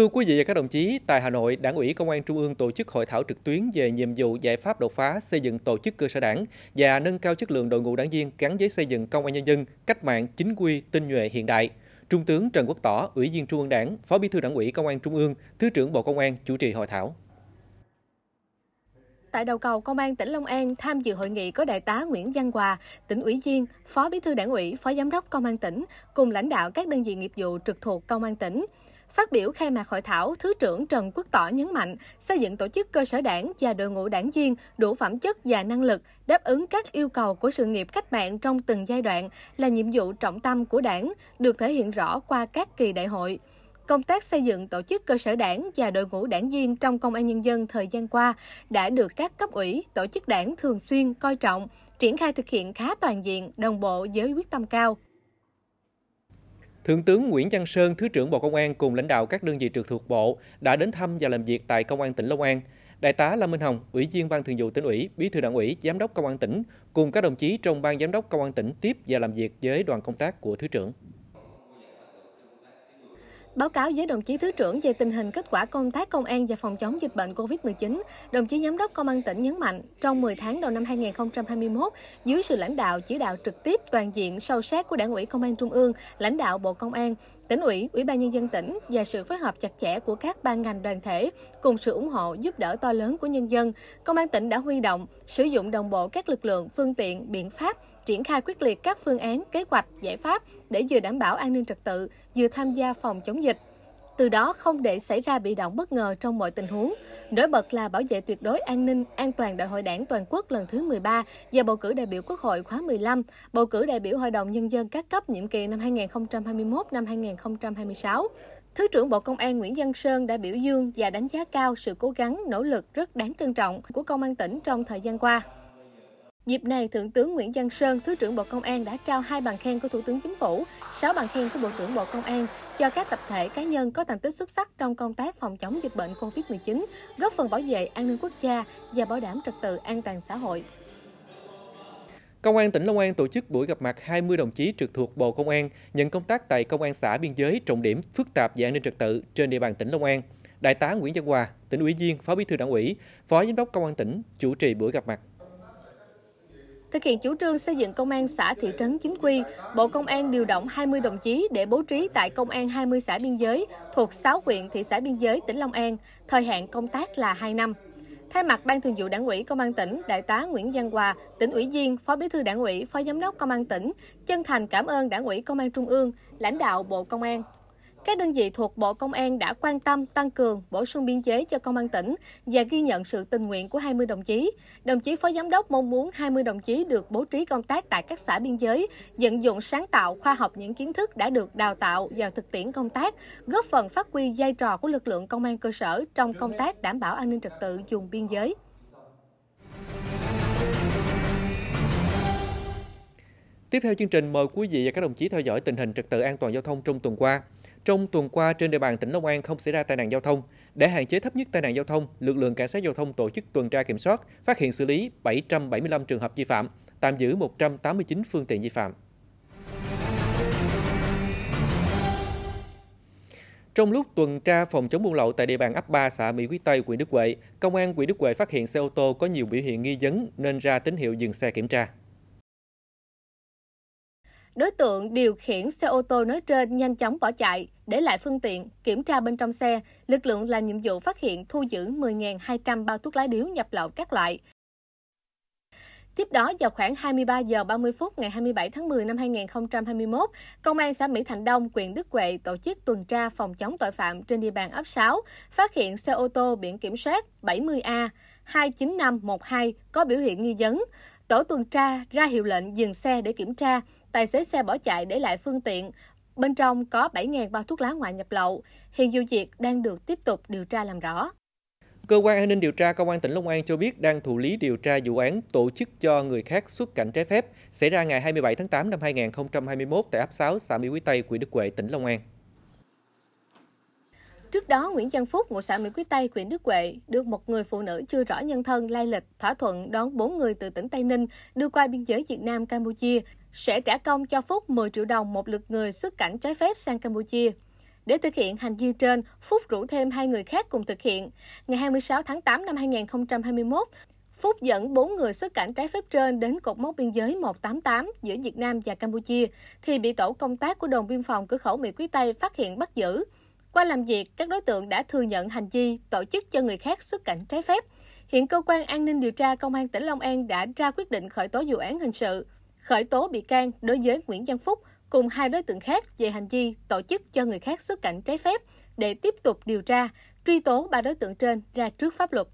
Thưa quý vị và các đồng chí, tại Hà Nội, Đảng ủy Công an Trung ương tổ chức hội thảo trực tuyến về nhiệm vụ giải pháp đột phá xây dựng tổ chức cơ sở đảng và nâng cao chất lượng đội ngũ đảng viên gắn với xây dựng công an nhân dân cách mạng chính quy tinh nhuệ hiện đại. Trung tướng Trần Quốc Tỏ, Ủy viên Trung ương Đảng, Phó Bí thư Đảng ủy Công an Trung ương, Thứ trưởng Bộ Công an chủ trì hội thảo. Tại đầu cầu Công an tỉnh Long An tham dự hội nghị có đại tá Nguyễn Văn Hòa, tỉnh ủy viên, phó bí thư đảng ủy, phó giám đốc công an tỉnh cùng lãnh đạo các đơn vị nghiệp vụ trực thuộc công an tỉnh. Phát biểu khai mạc hội thảo, Thứ trưởng Trần Quốc Tỏ nhấn mạnh xây dựng tổ chức cơ sở đảng và đội ngũ đảng viên đủ phẩm chất và năng lực đáp ứng các yêu cầu của sự nghiệp cách mạng trong từng giai đoạn là nhiệm vụ trọng tâm của đảng, được thể hiện rõ qua các kỳ đại hội. Công tác xây dựng tổ chức cơ sở đảng và đội ngũ đảng viên trong Công an Nhân dân thời gian qua đã được các cấp ủy, tổ chức đảng thường xuyên coi trọng, triển khai thực hiện khá toàn diện, đồng bộ với quyết tâm cao. Thượng tướng Nguyễn Văn Sơn, Thứ trưởng Bộ Công an cùng lãnh đạo các đơn vị trực thuộc Bộ đã đến thăm và làm việc tại Công an tỉnh Long An. Đại tá Lâm Minh Hồng, Ủy viên Ban Thường vụ tỉnh ủy, Bí thư Đảng ủy, Giám đốc Công an tỉnh cùng các đồng chí trong Ban Giám đốc Công an tỉnh tiếp và làm việc với đoàn công tác của Thứ trưởng. Báo cáo với đồng chí Thứ trưởng về tình hình kết quả công tác công an và phòng chống dịch bệnh COVID-19, đồng chí Giám đốc Công an tỉnh nhấn mạnh, trong 10 tháng đầu năm 2021, dưới sự lãnh đạo chỉ đạo trực tiếp toàn diện sâu sát của Đảng ủy Công an Trung ương, lãnh đạo Bộ Công an, Tỉnh ủy, Ủy ban nhân dân tỉnh và sự phối hợp chặt chẽ của các ban ngành đoàn thể cùng sự ủng hộ giúp đỡ to lớn của nhân dân, công an tỉnh đã huy động, sử dụng đồng bộ các lực lượng, phương tiện, biện pháp, triển khai quyết liệt các phương án, kế hoạch, giải pháp để vừa đảm bảo an ninh trật tự, vừa tham gia phòng chống dịch từ đó không để xảy ra bị động bất ngờ trong mọi tình huống. Nổi bật là bảo vệ tuyệt đối an ninh, an toàn đại hội đảng toàn quốc lần thứ 13 và bầu cử đại biểu Quốc hội khóa 15, bầu cử đại biểu Hội đồng Nhân dân các cấp nhiệm kỳ năm 2021-2026. Thứ trưởng Bộ Công an Nguyễn Văn Sơn đã biểu dương và đánh giá cao sự cố gắng, nỗ lực rất đáng trân trọng của Công an tỉnh trong thời gian qua. Dịp này, Thượng tướng Nguyễn Văn Sơn, Thứ trưởng Bộ Công an đã trao hai bằng khen của Thủ tướng Chính phủ, 6 bằng khen của Bộ trưởng Bộ Công an cho các tập thể cá nhân có thành tích xuất sắc trong công tác phòng chống dịch bệnh COVID-19, góp phần bảo vệ an ninh quốc gia và bảo đảm trật tự an toàn xã hội. Công an tỉnh Long An tổ chức buổi gặp mặt 20 đồng chí trực thuộc Bộ Công an nhận công tác tại công an xã biên giới trọng điểm phức tạp về an ninh trật tự trên địa bàn tỉnh Long An. Đại tá Nguyễn Văn Hòa, tỉnh ủy viên, Phó Bí thư Đảng ủy, Phó Giám đốc Công an tỉnh chủ trì buổi gặp mặt. Thực hiện chủ trương xây dựng công an xã thị trấn chính quy, Bộ Công an điều động 20 đồng chí để bố trí tại công an 20 xã biên giới thuộc 6 huyện thị xã biên giới tỉnh Long An, thời hạn công tác là 2 năm. Thay mặt Ban Thường vụ Đảng ủy Công an tỉnh, Đại tá Nguyễn văn Hòa, tỉnh ủy viên, Phó Bí thư Đảng ủy, Phó Giám đốc Công an tỉnh, chân thành cảm ơn Đảng ủy Công an Trung ương, lãnh đạo Bộ Công an các đơn vị thuộc Bộ Công an đã quan tâm, tăng cường, bổ sung biên chế cho Công an tỉnh và ghi nhận sự tình nguyện của 20 đồng chí. Đồng chí Phó Giám đốc mong muốn 20 đồng chí được bố trí công tác tại các xã biên giới, vận dụng sáng tạo, khoa học những kiến thức đã được đào tạo vào thực tiễn công tác, góp phần phát huy vai trò của lực lượng công an cơ sở trong công tác đảm bảo an ninh trật tự vùng biên giới. Tiếp theo chương trình, mời quý vị và các đồng chí theo dõi tình hình trật tự an toàn giao thông trong tuần qua. Trong tuần qua trên địa bàn tỉnh Long An không xảy ra tai nạn giao thông. Để hạn chế thấp nhất tai nạn giao thông, lực lượng cảnh sát giao thông tổ chức tuần tra kiểm soát, phát hiện xử lý 775 trường hợp vi phạm, tạm giữ 189 phương tiện vi phạm. Trong lúc tuần tra phòng chống buôn lậu tại địa bàn ấp 3 xã Mỹ Quý Tây, huyện Đức Huệ, công an huyện Đức Huệ phát hiện xe ô tô có nhiều biểu hiện nghi vấn nên ra tín hiệu dừng xe kiểm tra. Đối tượng điều khiển xe ô tô nói trên nhanh chóng bỏ chạy, để lại phương tiện, kiểm tra bên trong xe, lực lượng làm nhiệm vụ phát hiện thu giữ 10.200 bao thuốc lá điếu nhập lậu các loại. Tiếp đó, vào khoảng 23 giờ 30 phút ngày 27 tháng 10 năm 2021, Công an xã Mỹ Thạnh Đông, huyện Đức Huệ tổ chức tuần tra phòng chống tội phạm trên địa bàn ấp 6, phát hiện xe ô tô biển kiểm soát 70A 29512 có biểu hiện nghi vấn. Tổ tuần tra ra hiệu lệnh dừng xe để kiểm tra, Tài xế xe bỏ chạy để lại phương tiện. Bên trong có 7.000 bao thuốc lá ngoại nhập lậu. Hiện vụ việc đang được tiếp tục điều tra làm rõ. Cơ quan an ninh điều tra Công an tỉnh Long An cho biết đang thụ lý điều tra vụ án tổ chức cho người khác xuất cảnh trái phép xảy ra ngày 27 tháng 8 năm 2021 tại ấp 6 xã Mỹ Quý Tây, huyện Đức Huệ, tỉnh Long An. Trước đó, Nguyễn Văn Phúc, ngụ xã Mỹ Quý Tây, huyện Đức Huệ, được một người phụ nữ chưa rõ nhân thân lai lịch thỏa thuận đón bốn người từ tỉnh Tây Ninh đưa qua biên giới Việt Nam Campuchia sẽ trả công cho Phúc 10 triệu đồng một lượt người xuất cảnh trái phép sang Campuchia. Để thực hiện hành vi trên, Phúc rủ thêm hai người khác cùng thực hiện. Ngày 26 tháng 8 năm 2021, Phúc dẫn 4 người xuất cảnh trái phép trên đến cột mốc biên giới 188 giữa Việt Nam và Campuchia thì bị tổ công tác của đồn biên phòng cửa khẩu Mỹ Quý Tây phát hiện bắt giữ. Qua làm việc, các đối tượng đã thừa nhận hành vi tổ chức cho người khác xuất cảnh trái phép. Hiện cơ quan an ninh điều tra công an tỉnh Long An đã ra quyết định khởi tố vụ án hình sự khởi tố bị can đối với Nguyễn Văn Phúc cùng hai đối tượng khác về hành vi tổ chức cho người khác xuất cảnh trái phép để tiếp tục điều tra, truy tố ba đối tượng trên ra trước pháp luật.